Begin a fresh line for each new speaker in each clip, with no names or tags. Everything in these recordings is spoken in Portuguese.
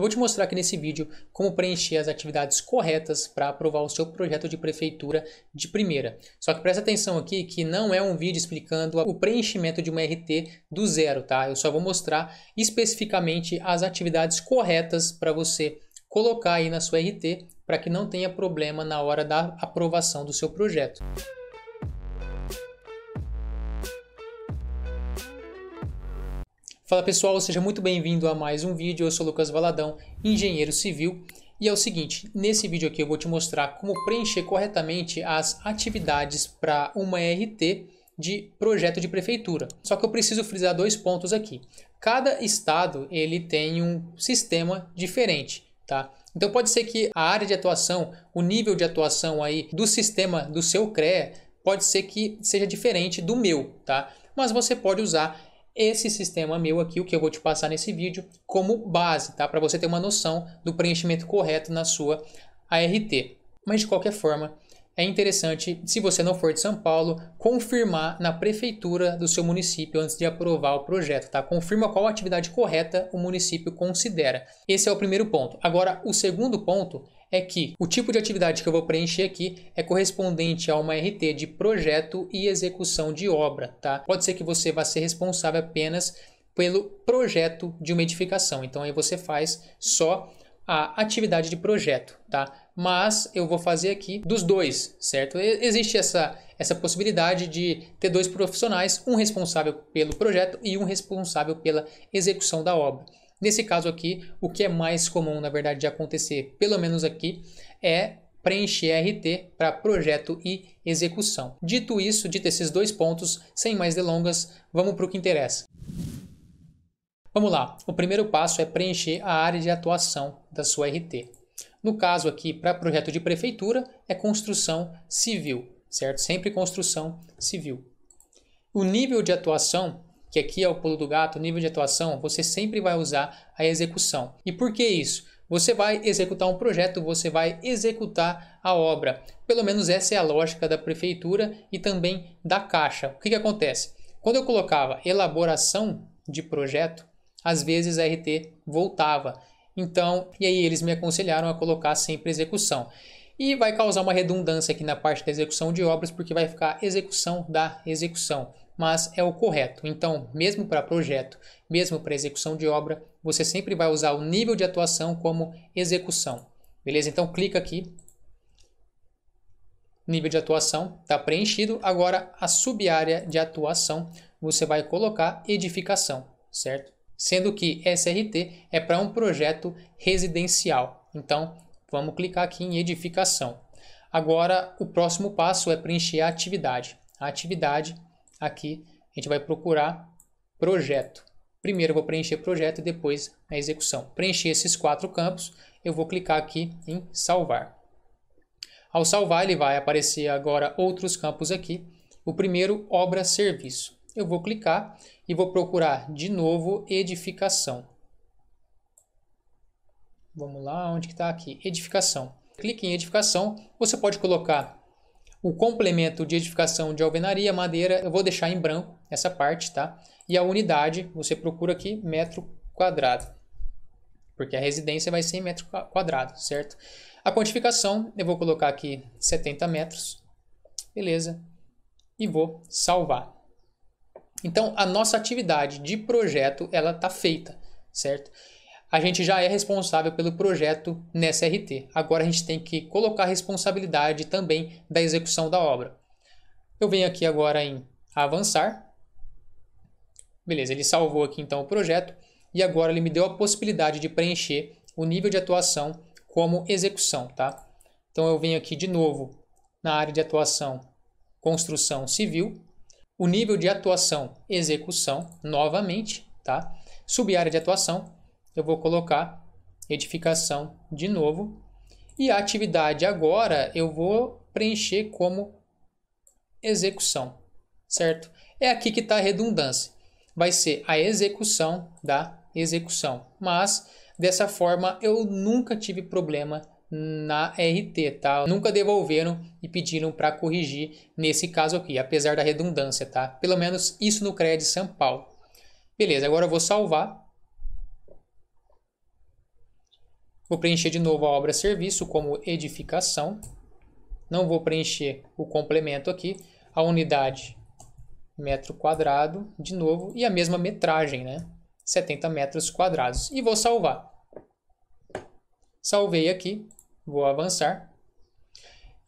Eu vou te mostrar aqui nesse vídeo como preencher as atividades corretas para aprovar o seu projeto de prefeitura de primeira. Só que presta atenção aqui que não é um vídeo explicando o preenchimento de uma RT do zero, tá? Eu só vou mostrar especificamente as atividades corretas para você colocar aí na sua RT para que não tenha problema na hora da aprovação do seu projeto. Fala pessoal, seja muito bem-vindo a mais um vídeo. Eu sou Lucas Valadão, engenheiro civil, e é o seguinte, nesse vídeo aqui eu vou te mostrar como preencher corretamente as atividades para uma RT de projeto de prefeitura. Só que eu preciso frisar dois pontos aqui. Cada estado ele tem um sistema diferente, tá? Então pode ser que a área de atuação, o nível de atuação aí do sistema do seu CREA pode ser que seja diferente do meu, tá? Mas você pode usar esse sistema meu aqui, o que eu vou te passar nesse vídeo, como base, tá? Para você ter uma noção do preenchimento correto na sua ART. Mas de qualquer forma, é interessante, se você não for de São Paulo, confirmar na prefeitura do seu município antes de aprovar o projeto, tá? Confirma qual atividade correta o município considera. Esse é o primeiro ponto. Agora, o segundo ponto é que o tipo de atividade que eu vou preencher aqui é correspondente a uma RT de projeto e execução de obra, tá? Pode ser que você vá ser responsável apenas pelo projeto de uma edificação. Então aí você faz só a atividade de projeto, tá? Mas eu vou fazer aqui dos dois, certo? Existe essa essa possibilidade de ter dois profissionais, um responsável pelo projeto e um responsável pela execução da obra. Nesse caso aqui, o que é mais comum, na verdade, de acontecer, pelo menos aqui, é preencher RT para projeto e execução. Dito isso, dito esses dois pontos, sem mais delongas, vamos para o que interessa. Vamos lá, o primeiro passo é preencher a área de atuação da sua RT. No caso aqui, para projeto de prefeitura, é construção civil, certo? Sempre construção civil. O nível de atuação que aqui é o pulo do gato, nível de atuação, você sempre vai usar a execução. E por que isso? Você vai executar um projeto, você vai executar a obra. Pelo menos essa é a lógica da prefeitura e também da Caixa. O que, que acontece? Quando eu colocava elaboração de projeto, às vezes a RT voltava. Então, e aí eles me aconselharam a colocar sempre execução. E vai causar uma redundância aqui na parte da execução de obras, porque vai ficar execução da execução mas é o correto. Então, mesmo para projeto, mesmo para execução de obra, você sempre vai usar o nível de atuação como execução. Beleza? Então, clica aqui. Nível de atuação está preenchido. Agora, a subárea de atuação, você vai colocar edificação, certo? Sendo que SRT é para um projeto residencial. Então, vamos clicar aqui em edificação. Agora, o próximo passo é preencher a atividade. A atividade aqui a gente vai procurar projeto. Primeiro eu vou preencher projeto e depois a execução. Preencher esses quatro campos, eu vou clicar aqui em salvar. Ao salvar, ele vai aparecer agora outros campos aqui. O primeiro, obra-serviço. Eu vou clicar e vou procurar de novo edificação. Vamos lá, onde está aqui? Edificação. Clique em edificação, você pode colocar o complemento de edificação de alvenaria, madeira, eu vou deixar em branco essa parte, tá? E a unidade, você procura aqui metro quadrado, porque a residência vai ser em metro quadrado, certo? A quantificação, eu vou colocar aqui 70 metros, beleza, e vou salvar. Então, a nossa atividade de projeto, ela está feita, certo? a gente já é responsável pelo projeto nessa RT. Agora a gente tem que colocar a responsabilidade também da execução da obra. Eu venho aqui agora em avançar. Beleza, ele salvou aqui então o projeto e agora ele me deu a possibilidade de preencher o nível de atuação como execução, tá? Então eu venho aqui de novo na área de atuação construção civil, o nível de atuação execução novamente, tá? Subárea de atuação eu vou colocar edificação de novo. E a atividade agora eu vou preencher como execução, certo? É aqui que está a redundância. Vai ser a execução da execução. Mas dessa forma eu nunca tive problema na RT, tá? Nunca devolveram e pediram para corrigir nesse caso aqui, apesar da redundância, tá? Pelo menos isso no CRED São Paulo. Beleza, agora eu vou salvar Vou preencher de novo a obra serviço como edificação. Não vou preencher o complemento aqui. A unidade metro quadrado, de novo, e a mesma metragem, né? 70 metros quadrados. E vou salvar. Salvei aqui, vou avançar.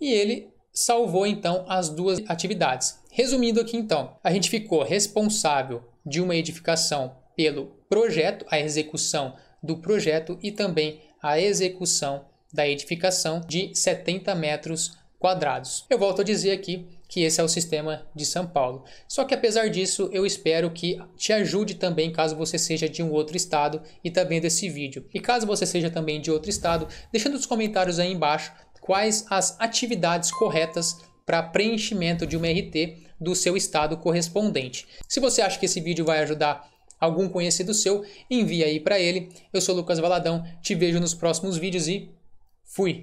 E ele salvou então as duas atividades. Resumindo aqui então, a gente ficou responsável de uma edificação pelo projeto, a execução do projeto e também a execução da edificação de 70 metros quadrados. Eu volto a dizer aqui que esse é o sistema de São Paulo. Só que apesar disso, eu espero que te ajude também caso você seja de um outro estado e está vendo esse vídeo. E caso você seja também de outro estado, deixa nos comentários aí embaixo quais as atividades corretas para preenchimento de uma RT do seu estado correspondente. Se você acha que esse vídeo vai ajudar algum conhecido seu, envia aí para ele. Eu sou Lucas Valadão, te vejo nos próximos vídeos e fui!